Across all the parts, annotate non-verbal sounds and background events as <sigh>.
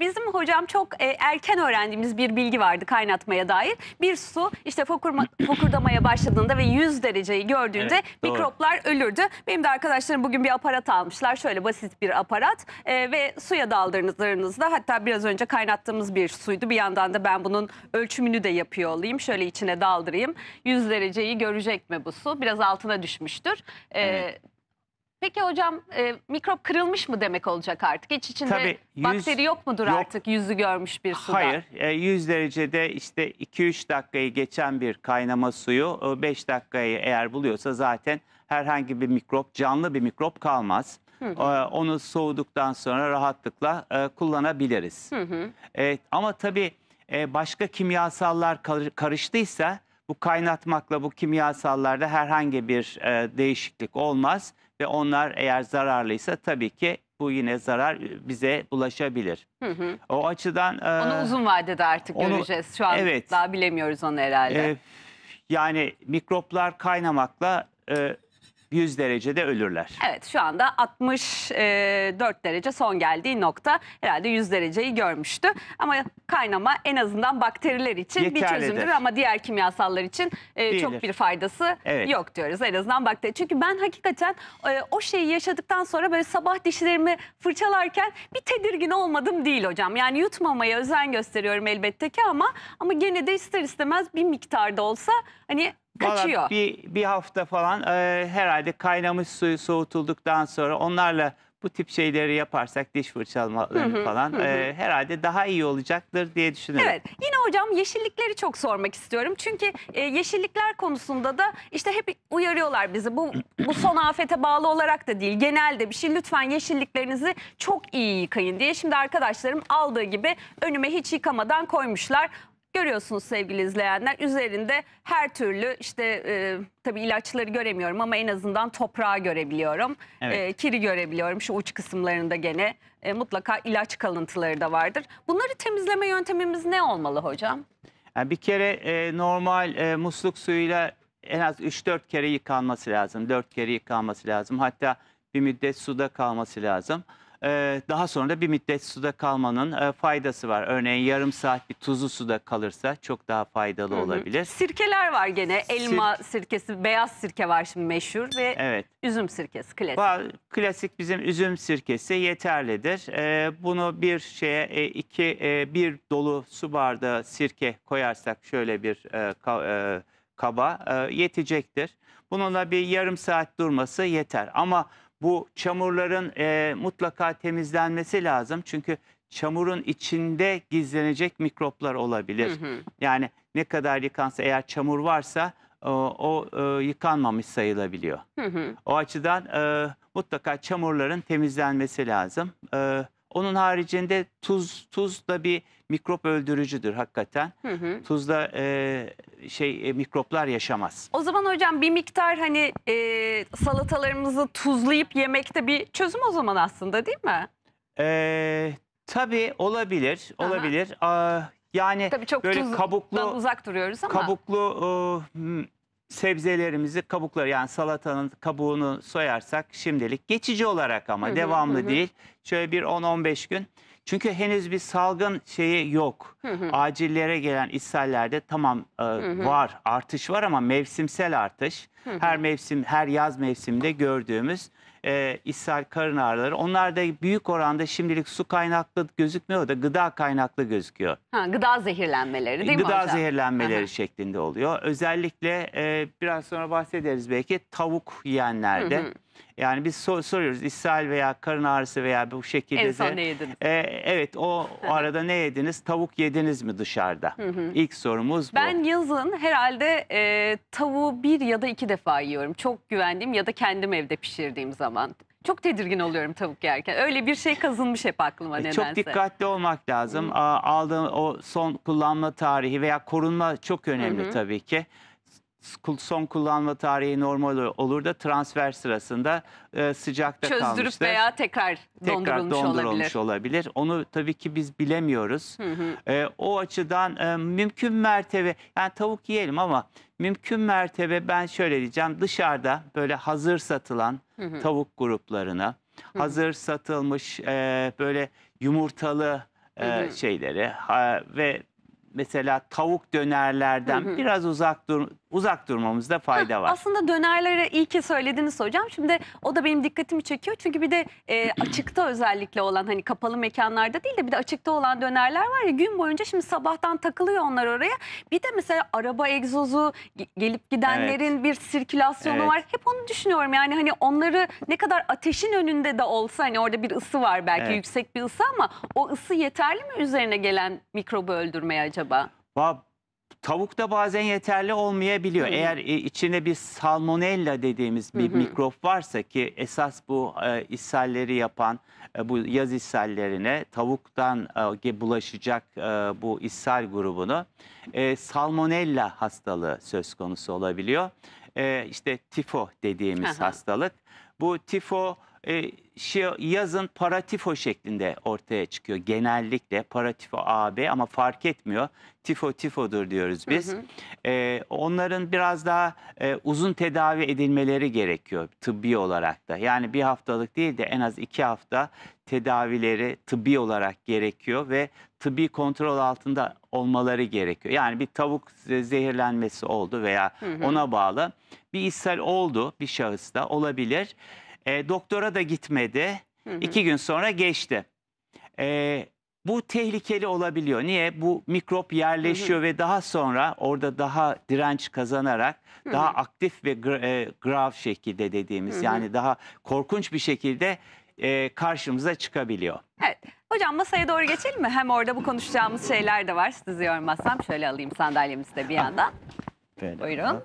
bizim hocam çok e, erken öğrendiğimiz bir bilgi vardı kaynatmaya dair. Bir su işte fokurma, <clears throat> fokurdamaya başladığında ve 100 dereceyi gördüğünde Evet, doğru. mikroplar ölürdü. Benim de arkadaşlarım bugün bir aparat almışlar. Şöyle basit bir aparat e, ve suya daldırdığınızda hatta biraz önce kaynattığımız bir suydu. Bir yandan da ben bunun ölçümünü de yapıyor olayım. Şöyle içine daldırayım. 100 dereceyi görecek mi bu su? Biraz altına düşmüştür. E, Evet. Peki hocam e, mikrop kırılmış mı demek olacak artık? İç içinde Tabii, yüz, bakteri yok mudur yok. artık yüzü görmüş bir suda? Hayır. E, 100 derecede işte 2-3 dakikayı geçen bir kaynama suyu 5 e, dakikayı eğer buluyorsa zaten herhangi bir mikrop, canlı bir mikrop kalmaz. Hı hı. E, onu soğuduktan sonra rahatlıkla e, kullanabiliriz. Hı hı. E, ama tabii e, başka kimyasallar karıştıysa bu kaynatmakla bu kimyasallarda herhangi bir e, değişiklik olmaz ve onlar eğer zararlıysa tabii ki bu yine zarar e, bize bulaşabilir. Hı hı. O açıdan... E, onu uzun vadede artık onu, göreceğiz. Şu an evet, daha bilemiyoruz onu herhalde. E, yani mikroplar kaynamakla... E, 100 derecede ölürler. Evet şu anda 64 derece son geldiği nokta herhalde 100 dereceyi görmüştü. Ama kaynama en azından bakteriler için Yeterlidir. bir çözümdür ama diğer kimyasallar için e, çok bir faydası evet. yok diyoruz. En azından bakteri. Çünkü ben hakikaten e, o şeyi yaşadıktan sonra böyle sabah dişlerimi fırçalarken bir tedirgin olmadım değil hocam. Yani yutmamaya özen gösteriyorum elbette ki ama ama gene de ister istemez bir miktarda olsa hani Kaçıyor. Vallahi bir, bir hafta falan e, herhalde kaynamış suyu soğutulduktan sonra onlarla bu tip şeyleri yaparsak diş fırçalamaları falan e, herhalde daha iyi olacaktır diye düşünüyorum. Evet yine hocam yeşillikleri çok sormak istiyorum. Çünkü e, yeşillikler konusunda da işte hep uyarıyorlar bizi. Bu, bu son afete bağlı olarak da değil genelde bir şey lütfen yeşilliklerinizi çok iyi yıkayın diye. Şimdi arkadaşlarım aldığı gibi önüme hiç yıkamadan koymuşlar. Görüyorsunuz sevgili izleyenler üzerinde her türlü işte e, tabii ilaçları göremiyorum ama en azından toprağı görebiliyorum. Evet. E, kiri görebiliyorum şu uç kısımlarında gene e, mutlaka ilaç kalıntıları da vardır. Bunları temizleme yöntemimiz ne olmalı hocam? Yani e, bir kere e, normal e, musluk suyuyla en az 3-4 kere yıkanması lazım. 4 kere yıkanması lazım. Hatta bir müddet suda kalması lazım. Ee, daha sonra da bir müddet suda kalmanın e, faydası var. Örneğin yarım saat bir tuzlu suda kalırsa çok daha faydalı Hı-hı. olabilir. Sirkeler var gene. Elma Sir- sirkesi, beyaz sirke var şimdi meşhur ve evet. üzüm sirkesi klasik. klasik bizim üzüm sirkesi yeterlidir. Ee, bunu bir şeye e, iki e, bir dolu su bardağı sirke koyarsak şöyle bir kaba yetecektir. Bununla bir yarım saat durması yeter. Ama bu çamurların e, mutlaka temizlenmesi lazım. Çünkü çamurun içinde gizlenecek mikroplar olabilir. Hı hı. Yani ne kadar yıkansa eğer çamur varsa o, o e, yıkanmamış sayılabiliyor. Hı hı. O açıdan e, mutlaka çamurların temizlenmesi lazım. Evet. Onun haricinde tuz tuz da bir mikrop öldürücüdür hakikaten. Hı hı. Tuzda e, şey e, mikroplar yaşamaz. O zaman hocam bir miktar hani e, salatalarımızı tuzlayıp yemekte bir çözüm o zaman aslında değil mi? E, tabii olabilir, olabilir. Aa, yani Tabii çok böyle kabuklu uzak duruyoruz ama kabuklu e, sebzelerimizi kabukları yani salatanın kabuğunu soyarsak şimdilik geçici olarak ama devamlı değil. Şöyle bir 10-15 gün. Çünkü henüz bir salgın şeyi yok. Acillere gelen ishallerde tamam e, var artış var ama mevsimsel artış. Her mevsim her yaz mevsimde gördüğümüz e, ishal, karın ağrıları. Onlar da büyük oranda şimdilik su kaynaklı gözükmüyor da gıda kaynaklı gözüküyor. Ha, gıda zehirlenmeleri değil gıda hocam? Gıda zehirlenmeleri Aha. şeklinde oluyor. Özellikle e, biraz sonra bahsederiz belki tavuk yiyenlerde. Hı hı. Yani biz sor soruyoruz ishal veya karın ağrısı veya bu şekilde. En son ne yediniz? E, evet o, o arada ne yediniz? Tavuk yediniz mi dışarıda? Hı hı. İlk sorumuz bu. Ben yazın herhalde e, tavuğu bir ya da iki defa yiyorum. Çok güvendiğim ya da kendim evde pişirdiğim zaman. Çok tedirgin oluyorum tavuk yerken. Öyle bir şey kazınmış hep aklıma e, nedense. Çok dikkatli olmak lazım. Hı. Aldığım o son kullanma tarihi veya korunma çok önemli hı hı. tabii ki son kullanma tarihi normal olur da transfer sırasında e, sıcakta Çözdürüp kalmıştır. Çözdürüp veya tekrar, tekrar dondurulmuş, dondurulmuş olabilir. olabilir. Onu tabii ki biz bilemiyoruz. Hı hı. E, o açıdan e, mümkün mertebe yani tavuk yiyelim ama mümkün mertebe ben şöyle diyeceğim dışarıda böyle hazır satılan hı hı. tavuk gruplarına hı hı. hazır satılmış e, böyle yumurtalı e, hı hı. şeyleri e, ve mesela tavuk dönerlerden hı hı. biraz uzak dur uzak durmamızda fayda var. Aslında dönerlere iyi ki söylediniz hocam. Şimdi o da benim dikkatimi çekiyor. Çünkü bir de e, açıkta özellikle olan hani kapalı mekanlarda değil de bir de açıkta olan dönerler var ya gün boyunca şimdi sabahtan takılıyor onlar oraya. Bir de mesela araba egzozu gelip gidenlerin bir sirkülasyonu Evet. var. Hep onu düşünüyorum yani hani onları ne kadar ateşin önünde de olsa hani orada bir ısı var belki Evet. yüksek bir ısı ama o ısı yeterli mi üzerine gelen mikrobu öldürmeye acaba? Bab. Tavuk da bazen yeterli olmayabiliyor. Hı. Eğer e, içinde bir salmonella dediğimiz bir hı hı. mikrop varsa ki esas bu e, ishalleri yapan e, bu yaz ishallerine tavuktan e, bulaşacak e, bu ishal grubunu e, salmonella hastalığı söz konusu olabiliyor. E, işte tifo dediğimiz Aha. hastalık. Bu tifo e, şey, yazın paratifo şeklinde ortaya çıkıyor. Genellikle paratifo AB ama fark etmiyor. Tifo tifodur diyoruz biz. Hı hı. E, onların biraz daha e, uzun tedavi edilmeleri gerekiyor tıbbi olarak da. Yani bir haftalık değil de en az iki hafta tedavileri tıbbi olarak gerekiyor ve tıbbi kontrol altında olmaları gerekiyor. Yani bir tavuk zehirlenmesi oldu veya hı hı. ona bağlı bir ishal oldu bir şahısta olabilir. E, doktora da gitmedi. Hı hı. İki gün sonra geçti. E, bu tehlikeli olabiliyor. Niye? Bu mikrop yerleşiyor hı hı. ve daha sonra orada daha direnç kazanarak hı hı. daha aktif ve gra e, grav şekilde dediğimiz hı hı. yani daha korkunç bir şekilde e, karşımıza çıkabiliyor. Evet. Hocam masaya doğru geçelim mi? Hem orada bu konuşacağımız şeyler de var. Sizi yormazsam şöyle alayım sandalyemizi de bir yandan. Böyle. Buyurun.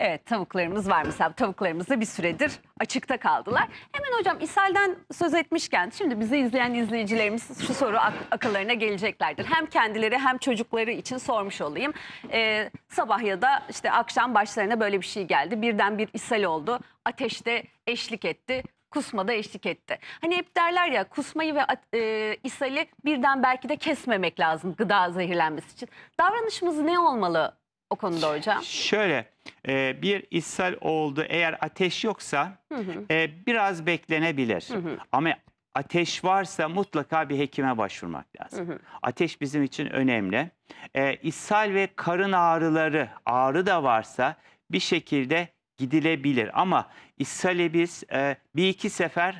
Evet tavuklarımız var mesela tavuklarımız da bir süredir açıkta kaldılar. Hemen hocam İshal'den söz etmişken şimdi bizi izleyen izleyicilerimiz şu soru ak akıllarına geleceklerdir. Hem kendileri hem çocukları için sormuş olayım. Ee, sabah ya da işte akşam başlarına böyle bir şey geldi. Birden bir ishal oldu. Ateşte eşlik etti kusmada eşlik etti. Hani hep derler ya kusmayı ve e, ishali birden belki de kesmemek lazım gıda zehirlenmesi için. Davranışımız ne olmalı o konuda hocam? Şöyle e, bir ishal oldu eğer ateş yoksa hı hı. E, biraz beklenebilir. Hı hı. Ama ateş varsa mutlaka bir hekime başvurmak lazım. Hı hı. Ateş bizim için önemli. E, ishal ve karın ağrıları ağrı da varsa bir şekilde gidilebilir. Ama ishali biz e, bir iki sefer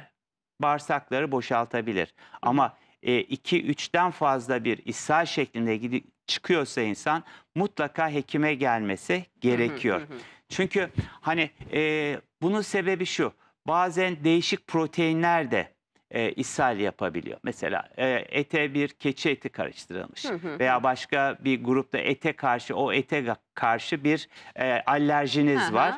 bağırsakları boşaltabilir. Hı hı. Ama 2-3'ten e, fazla bir ishal şeklinde gidip çıkıyorsa insan mutlaka hekime gelmesi gerekiyor. Çünkü hani e, bunun sebebi şu bazen değişik proteinler de e, ishal yapabiliyor. Mesela e, ete bir keçi eti karıştırılmış veya başka bir grupta ete karşı o ete karşı bir e, alerjiniz var.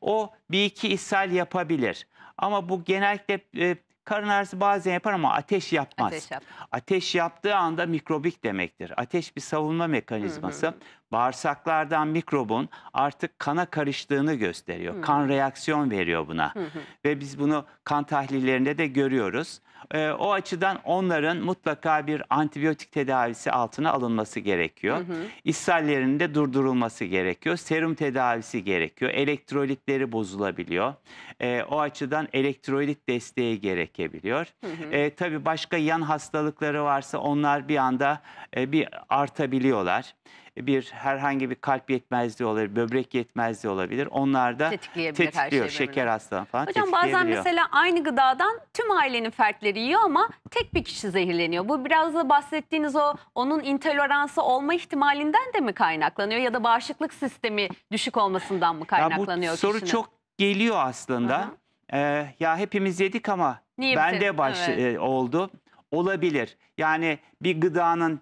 O bir iki ishal yapabilir. Ama bu genellikle e, Karın ağrısı bazen yapar ama ateş yapmaz. Ateş, yap. ateş yaptığı anda mikrobik demektir. Ateş bir savunma mekanizması. Hı hı. Bağırsaklardan mikrobun artık kana karıştığını gösteriyor. Hı hı. Kan reaksiyon veriyor buna. Hı hı. Ve biz bunu kan tahlillerinde de görüyoruz. E, o açıdan onların mutlaka bir antibiyotik tedavisi altına alınması gerekiyor. Hı İshallerinin de durdurulması gerekiyor. Serum tedavisi gerekiyor. Elektrolitleri bozulabiliyor. E, o açıdan elektrolit desteği gerekebiliyor. Hı hı. E, tabii başka yan hastalıkları varsa onlar bir anda e, bir artabiliyorlar bir herhangi bir kalp yetmezliği olabilir, böbrek yetmezliği olabilir. Onlar da tetikliyor. şeker birbirine. hastalığı falan Hocam bazen mesela aynı gıdadan tüm ailenin fertleri yiyor ama tek bir kişi zehirleniyor. Bu biraz da bahsettiğiniz o onun intoleransı olma ihtimalinden de mi kaynaklanıyor ya da bağışıklık sistemi düşük olmasından mı Ya kaynaklanıyor? bu soru kişinin? çok geliyor aslında. Ee, ya hepimiz yedik ama Niye bende baş Evet. E, oldu. Olabilir. Yani bir gıdanın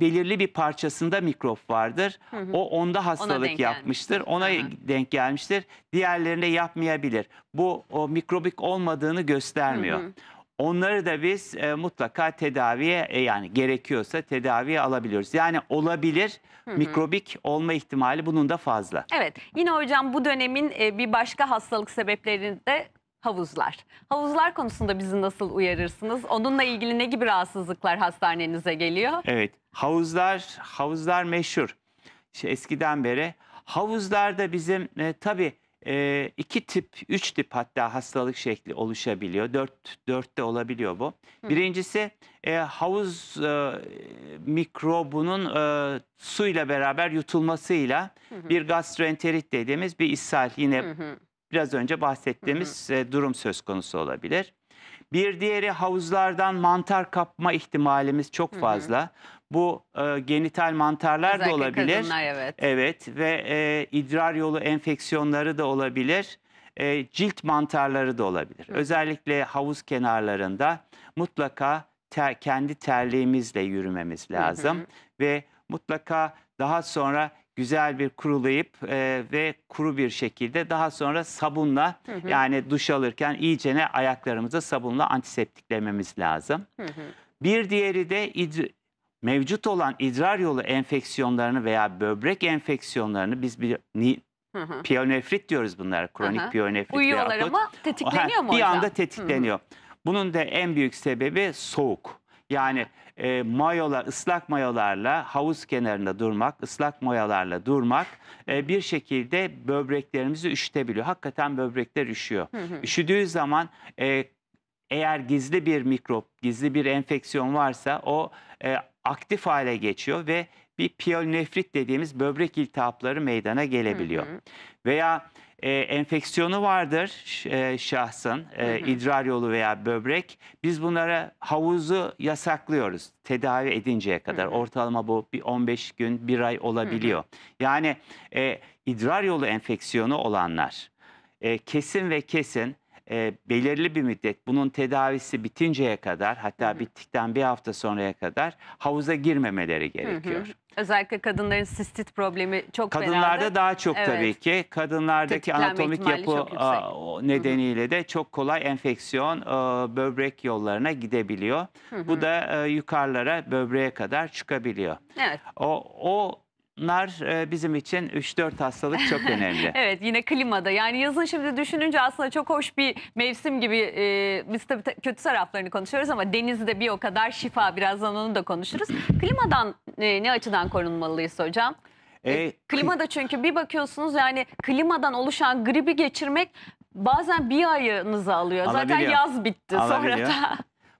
belirli bir parçasında mikrop vardır. O onda hastalık denk yapmıştır. Ona gelmiştir. denk gelmiştir. Diğerlerinde yapmayabilir. Bu o mikrobik olmadığını göstermiyor. Onları da biz e, mutlaka tedaviye e, yani gerekiyorsa tedaviye alabiliyoruz. Yani olabilir mikrobik olma ihtimali bunun da fazla. Evet yine hocam bu dönemin e, bir başka hastalık sebeplerini de havuzlar. Havuzlar konusunda bizi nasıl uyarırsınız? Onunla ilgili ne gibi rahatsızlıklar hastanenize geliyor? Evet. Havuzlar, havuzlar meşhur. İşte eskiden beri havuzlarda bizim e, tabii e, iki tip, üç tip hatta hastalık şekli oluşabiliyor. Dört, dört de olabiliyor bu. Hı. Birincisi e, havuz e, mikrobunun e, suyla beraber yutulmasıyla hı hı. bir gastroenterit dediğimiz bir ishal yine hı hı biraz önce bahsettiğimiz hı hı. E, durum söz konusu olabilir. Bir diğeri havuzlardan mantar kapma ihtimalimiz çok fazla. Hı hı. Bu e, genital mantarlar Özellikle da olabilir. Kadınlar, evet. Evet ve e, idrar yolu enfeksiyonları da olabilir. E, cilt mantarları da olabilir. Hı. Özellikle havuz kenarlarında mutlaka ter, kendi terliğimizle yürümemiz lazım hı hı. ve mutlaka daha sonra güzel bir kurulayıp e, ve kuru bir şekilde daha sonra sabunla hı hı. yani duş alırken iyicene ayaklarımızı sabunla antiseptiklememiz lazım. Hı hı. Bir diğeri de mevcut olan idrar yolu enfeksiyonlarını veya böbrek enfeksiyonlarını biz bir Hı Piyonefrit diyoruz bunlara. Kronik hı hı. piyonefrit. Uyuyorlar ama tetikleniyor mu <laughs> Bir anda tetikleniyor. Hı hı. Bunun da en büyük sebebi soğuk. Yani e, mayolar, ıslak mayolarla havuz kenarında durmak, ıslak mayolarla durmak e, bir şekilde böbreklerimizi üşütebiliyor. Hakikaten böbrekler üşüyor. Hı hı. Üşüdüğü zaman e, eğer gizli bir mikrop, gizli bir enfeksiyon varsa o e, aktif hale geçiyor ve bir piyonefrit dediğimiz böbrek iltihapları meydana gelebiliyor. Hı hı. Veya e, enfeksiyonu vardır e, şahsın e, idrar yolu veya böbrek. Biz bunlara havuzu yasaklıyoruz tedavi edinceye kadar. Hı hı. Ortalama bu bir 15 gün, bir ay olabiliyor. Hı hı. Yani e, idrar yolu enfeksiyonu olanlar e, kesin ve kesin e, belirli bir müddet bunun tedavisi bitinceye kadar hatta Hı -hı. bittikten bir hafta sonraya kadar havuza girmemeleri gerekiyor. Hı -hı. Özellikle kadınların sistit problemi çok Kadınlarda fena daha çok evet. tabii ki. Kadınlardaki Tetiklenme anatomik yapı nedeniyle de çok kolay enfeksiyon e, böbrek yollarına gidebiliyor. Hı hı. Bu da e, yukarılara böbreğe kadar çıkabiliyor. Evet. O, o Bunlar e, bizim için 3-4 hastalık çok <laughs> önemli. evet yine klimada yani yazın şimdi düşününce aslında çok hoş bir mevsim gibi e, biz tabii kötü taraflarını konuşuyoruz ama denizde bir o kadar şifa birazdan onu da konuşuruz. <clears throat> Klimadan e, ne açıdan korunmalıyız hocam? E, e klimada çünkü bir bakıyorsunuz yani klimadan oluşan gribi geçirmek bazen bir ayınızı alıyor. Zaten yaz bitti sonra da. <laughs>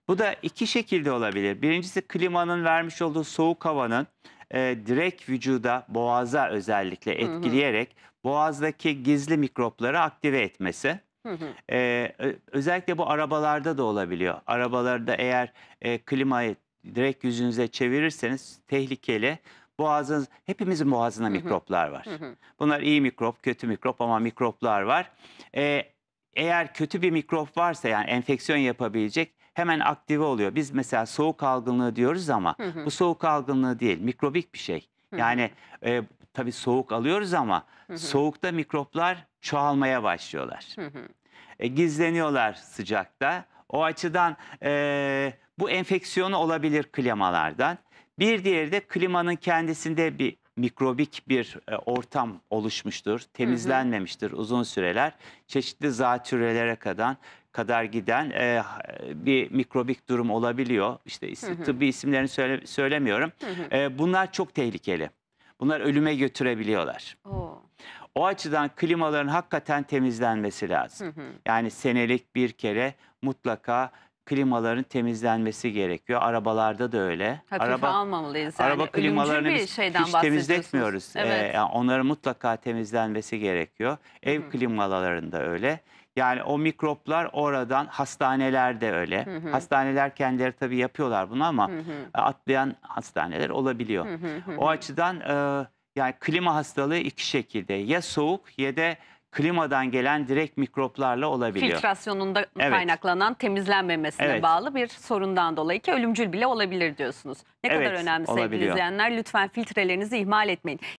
Bu da iki şekilde olabilir. Birincisi klimanın vermiş olduğu soğuk havanın e, direkt vücuda, boğaza özellikle etkileyerek hı hı. boğazdaki gizli mikropları aktive etmesi. Hı hı. Ee, özellikle bu arabalarda da olabiliyor. Arabalarda eğer e, klimayı direkt yüzünüze çevirirseniz tehlikeli. Boğazınız, hepimizin boğazında mikroplar var. Bunlar iyi mikrop, kötü mikrop ama mikroplar var. Ee, eğer kötü bir mikrop varsa yani enfeksiyon yapabilecek hemen aktive oluyor. Biz mesela soğuk algınlığı diyoruz ama hı hı. bu soğuk algınlığı değil mikrobik bir şey. Hı hı. Yani e, tabii soğuk alıyoruz ama hı hı. soğukta mikroplar çoğalmaya başlıyorlar. Hı hı. E, gizleniyorlar sıcakta. O açıdan e, bu enfeksiyonu olabilir klimalardan. Bir diğeri de klimanın kendisinde bir mikrobik bir e, ortam oluşmuştur. Temizlenmemiştir uzun süreler. Çeşitli zatürrelere kadar kadar giden e, bir mikrobik durum olabiliyor. İşte is- tıbbi isimlerini söyle- söylemiyorum. E, bunlar çok tehlikeli. Bunlar ölüme götürebiliyorlar. Oo. O açıdan klimaların hakikaten temizlenmesi lazım. Yani senelik bir kere mutlaka klimaların temizlenmesi gerekiyor. Arabalarda da öyle. Hafife araba almamalıyız. Yani araba klimalarını bir biz şeyden hiç temizletmiyoruz. Evet. Ee, yani onların mutlaka temizlenmesi gerekiyor. Ev Hı. klimalarında öyle. Yani o mikroplar oradan hastanelerde öyle. Hı hı. Hastaneler kendileri tabii yapıyorlar bunu ama hı hı. atlayan hastaneler olabiliyor. hı hı. O açıdan e, yani klima hastalığı iki şekilde ya soğuk ya da klimadan gelen direkt mikroplarla olabiliyor. Filtrasyonunda evet. kaynaklanan temizlenmemesine evet. bağlı bir sorundan dolayı ki ölümcül bile olabilir diyorsunuz. Ne evet, kadar önemli sevgili olabiliyor. izleyenler lütfen filtrelerinizi ihmal etmeyin.